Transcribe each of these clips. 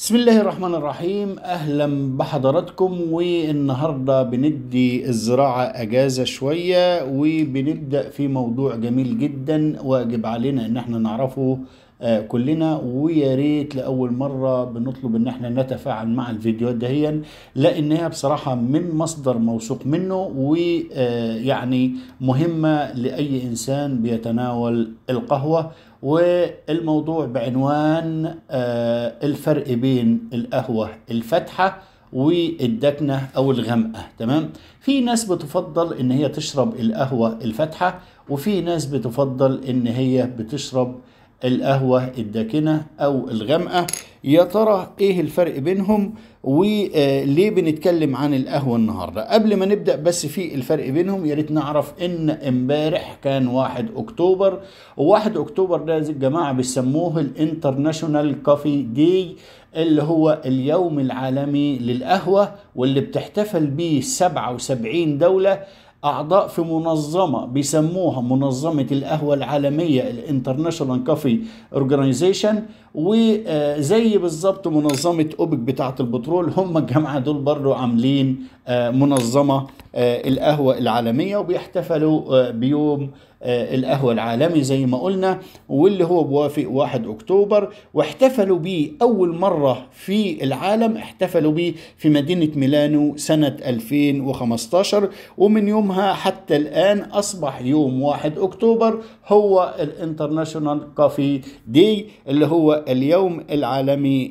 بسم الله الرحمن الرحيم اهلا بحضراتكم والنهارده بندي الزراعه اجازه شويه وبنبدا في موضوع جميل جدا واجب علينا ان احنا نعرفه آه، كلنا ويا ريت لاول مره بنطلب ان احنا نتفاعل مع الفيديوهات دهيا لانها بصراحه من مصدر موثوق منه ويعني آه، مهمه لاي انسان بيتناول القهوه والموضوع بعنوان آه، الفرق بين القهوة الفاتحة والدكنة أو الغمقة تمام في ناس بتفضل إن هي تشرب القهوة الفاتحة وفي ناس بتفضل إن هي بتشرب القهوة الداكنة أو الغامقة يا ترى إيه الفرق بينهم وليه بنتكلم عن القهوة النهاردة قبل ما نبدأ بس في الفرق بينهم يا ريت نعرف إن امبارح كان 1 أكتوبر 1 أكتوبر ده يا جماعة بيسموه الانترناشونال كوفي داي اللي هو اليوم العالمي للقهوة واللي بتحتفل بيه 77 دولة اعضاء في منظمه بيسموها منظمه القهوه العالميه الانترناشونال كافي اورجانيزيشن وزي بالظبط منظمه اوبك بتاعه البترول هم الجماعه دول برضو عاملين آه، منظمه آه، القهوة العالمية وبيحتفلوا آه، بيوم آه، القهوة العالمي زي ما قلنا واللي هو بوافق 1 أكتوبر واحتفلوا بيه أول مرة في العالم احتفلوا بيه في مدينة ميلانو سنة 2015 ومن يومها حتى الآن أصبح يوم 1 أكتوبر هو الانترناشونال كافي دي اللي هو اليوم العالمي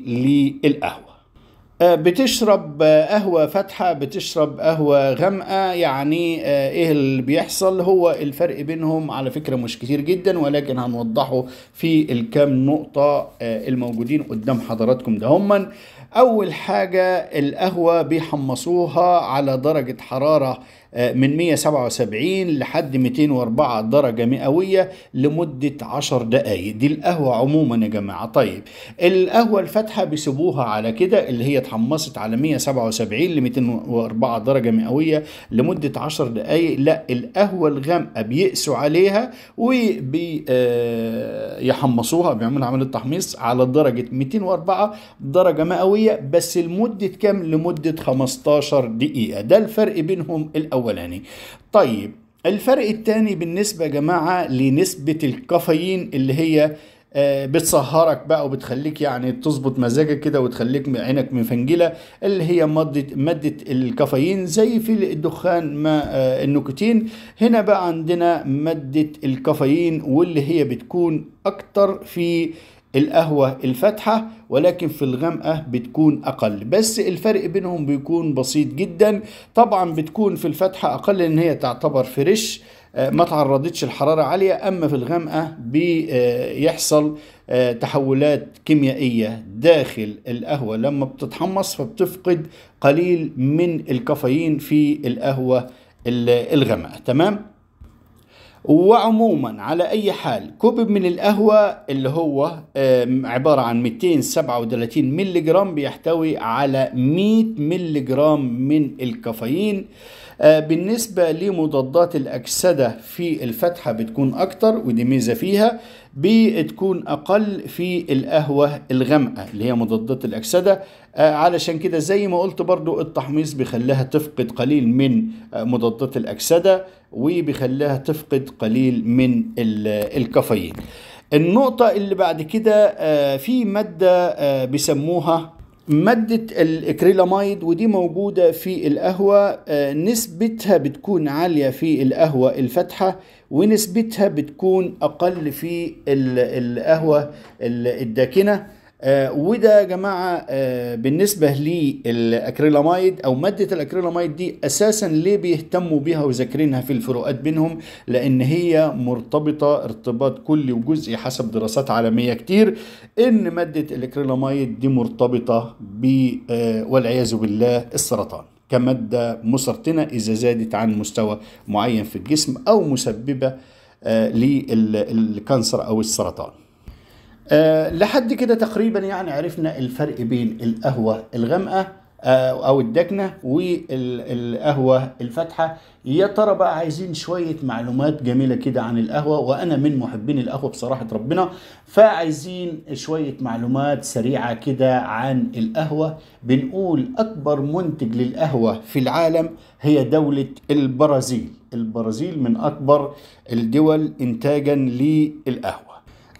للقهوة آه، بتشرب قهوة فاتحة بتشرب قهوة غامقة يعني آه، ايه اللي بيحصل هو الفرق بينهم على فكرة مش كتير جدا ولكن هنوضحه في الكام نقطة آه، الموجودين قدام حضراتكم ده هما أول حاجة القهوة بيحمصوها على درجة حرارة آه، من 177 لحد 204 درجة مئوية لمدة 10 دقايق دي القهوة عموما يا جماعة طيب القهوة الفاتحة بيسيبوها على كده اللي هي اتحمصت على 177 ل 204 درجة مئوية لمدة 10 دقايق لا القهوة الغامقة بيقسوا عليها وبيحمصوها آه، بيعملوا عملية تحميص على درجة 204 درجة مئوية سوية بس لمدة كم لمدة 15 دقيقة ده الفرق بينهم الأولاني طيب الفرق الثاني بالنسبة يا جماعة لنسبة الكافيين اللي هي آه، بتسهرك بقى وبتخليك يعني تظبط مزاجك كده وتخليك عينك مفنجله اللي هي ماده ماده الكافيين زي في الدخان ما آه، النيكوتين هنا بقى عندنا ماده الكافيين واللي هي بتكون اكتر في القهوة الفاتحة ولكن في الغامقة بتكون أقل بس الفرق بينهم بيكون بسيط جدا طبعا بتكون في الفاتحة أقل لأن هي تعتبر فريش آه، ما تعرضتش الحرارة عالية أما في الغامقة بيحصل آه، تحولات كيميائية داخل القهوة لما بتتحمص فبتفقد قليل من الكافيين في القهوة الغامقة تمام؟ وعموما على اي حال كوب من القهوه اللي هو عباره عن 237 مللي جرام بيحتوي على 100 مللي جرام من الكافيين آه، بالنسبه لمضادات الاكسده في الفتحه بتكون اكتر ودي ميزه فيها بتكون اقل في القهوه الغامقه اللي هي مضادات الاكسده آه، علشان كده زي ما قلت برضو التحميص بيخليها تفقد قليل من آه، مضادات الاكسده وبيخليها تفقد قليل من الكافيين النقطة اللي بعد كده آه، في مادة آه، بيسموها مادة الإكريلاميد ودي موجودة في القهوة آه، نسبتها بتكون عالية في القهوة الفاتحة ونسبتها بتكون أقل في القهوة الداكنة آه وده يا جماعه آه بالنسبه للأكريلامايد او ماده الأكريلامايد دي اساسا ليه بيهتموا بيها وذاكرينها في الفروقات بينهم لان هي مرتبطه ارتباط كلي وجزئي حسب دراسات عالميه كتير ان ماده الأكريلامايد دي مرتبطه ب آه والعياذ بالله السرطان كماده مسرطنه اذا زادت عن مستوى معين في الجسم او مسببه آه، للكانسر او السرطان أه لحد كده تقريبا يعني عرفنا الفرق بين القهوة الغامقة آه، أو الدكنة والقهوة الفاتحة يا ترى بقى عايزين شوية معلومات جميلة كده عن القهوة وأنا من محبين القهوة بصراحة ربنا فعايزين شوية معلومات سريعة كده عن القهوة بنقول أكبر منتج للقهوة في العالم هي دولة البرازيل البرازيل من أكبر الدول إنتاجا للقهوة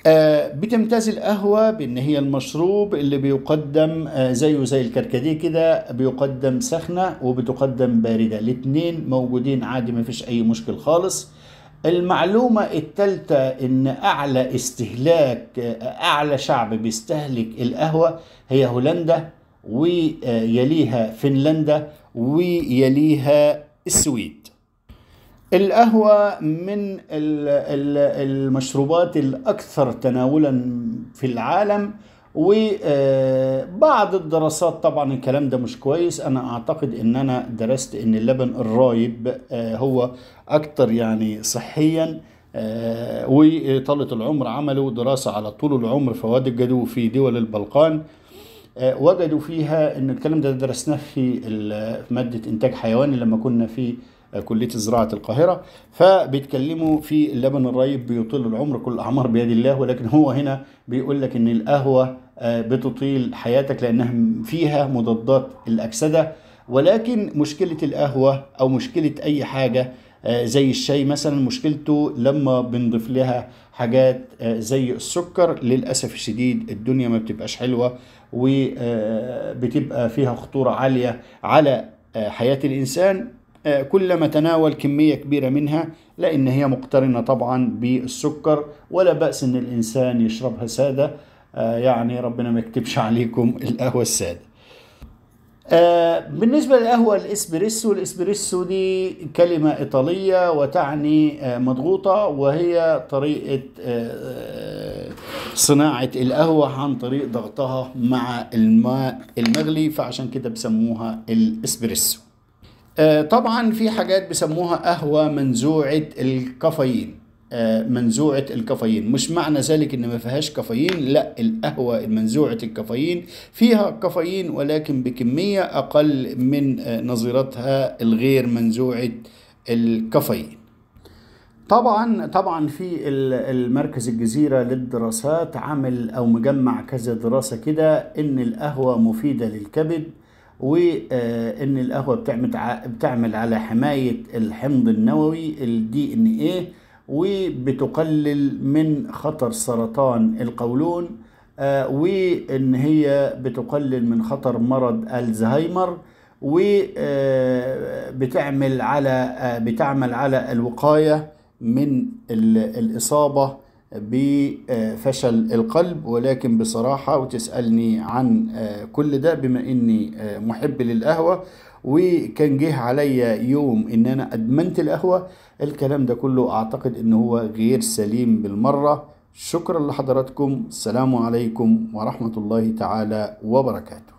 آه، بتمتاز القهوة بإن هي المشروب اللي بيقدم آه، زيه زي الكركديه كده بيقدم سخنة وبتقدم باردة الاتنين موجودين عادي مفيش أي مشكل خالص المعلومة التالتة إن أعلى استهلاك آه، أعلى شعب بيستهلك القهوة هي هولندا ويليها فنلندا ويليها السويد القهوة من المشروبات الأكثر تناولا في العالم وبعض آه، الدراسات طبعا الكلام ده مش كويس أنا أعتقد أن أنا درست أن اللبن الرايب آه، هو أكثر يعني صحيا آه، وطالة العمر عملوا دراسة على طول العمر فوجدوا في دول البلقان وجدوا فيها أن الكلام ده درسناه في مادة إنتاج حيواني لما كنا في كليه زراعه القاهره فبيتكلموا في اللبن الرايب بيطيل العمر كل الاعمار بيد الله ولكن هو هنا بيقول لك ان القهوه آه، بتطيل حياتك لانها فيها مضادات الاكسده ولكن مشكله القهوه او مشكله اي حاجه آه، زي الشاي مثلا مشكلته لما بنضيف لها حاجات آه، زي السكر للاسف الشديد الدنيا ما بتبقاش حلوه وبتبقى فيها خطوره عاليه على حياه الانسان آه، كلما تناول كمية كبيرة منها لأن هي مقترنة طبعا بالسكر ولا بأس إن الإنسان يشربها سادة آه، يعني ربنا ما يكتبش عليكم القهوة السادة آه، بالنسبة للقهوة الإسبريسو الإسبريسو دي كلمة إيطالية وتعني مضغوطة وهي طريقة صناعة القهوة عن طريق ضغطها مع الماء المغلي فعشان كده بسموها الإسبريسو آه، طبعا في حاجات بيسموها قهوة منزوعة الكافيين آه، منزوعة الكافيين مش معنى ذلك ان ما فيهاش كافيين لا القهوة المنزوعة الكافيين فيها كافيين ولكن بكمية اقل من آه، نظيرتها الغير منزوعة الكافيين طبعا طبعا في المركز الجزيرة للدراسات عمل او مجمع كذا دراسة كده ان القهوة مفيدة للكبد وان القهوه بتعمل بتعمل على حمايه الحمض النووي الدي ان ايه وبتقلل من خطر سرطان القولون آه، وان هي بتقلل من خطر مرض الزهايمر وبتعمل آه، على آه، بتعمل على الوقايه من الاصابه بفشل القلب ولكن بصراحة وتسألني عن آه، كل ده بما إني آه، محب للقهوة وكان جه عليا يوم إن أنا أدمنت القهوة الكلام ده كله أعتقد إن هو غير سليم بالمرة شكرا لحضراتكم السلام عليكم ورحمة الله تعالى وبركاته